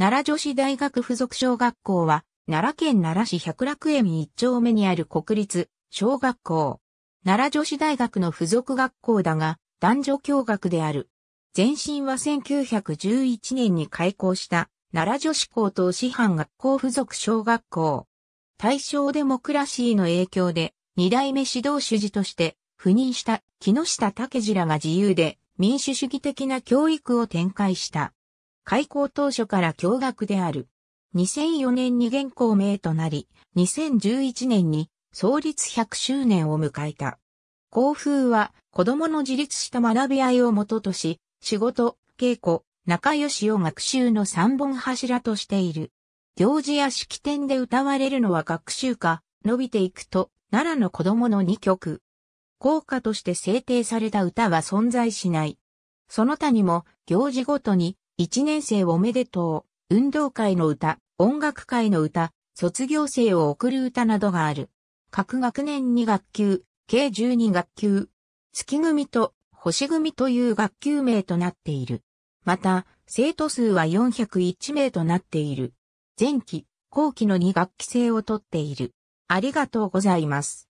奈良女子大学附属小学校は、奈良県奈良市百楽園一丁目にある国立小学校。奈良女子大学の附属学校だが、男女共学である。前身は1911年に開校した奈良女子高等師範学校附属小学校。大正デモクラシーの影響で、二代目指導主事として赴任した木下武次らが自由で民主主義的な教育を展開した。開校当初から教学である。2004年に現校名となり、2011年に創立100周年を迎えた。校風は子供の自立した学び合いをもととし、仕事、稽古、仲良しを学習の三本柱としている。行事や式典で歌われるのは学習歌、伸びていくと、奈良の子供の2曲。校歌として制定された歌は存在しない。その他にも行事ごとに一年生おめでとう、運動会の歌、音楽会の歌、卒業生を送る歌などがある。各学年2学級、計12学級、月組と星組という学級名となっている。また、生徒数は401名となっている。前期、後期の2学期制をとっている。ありがとうございます。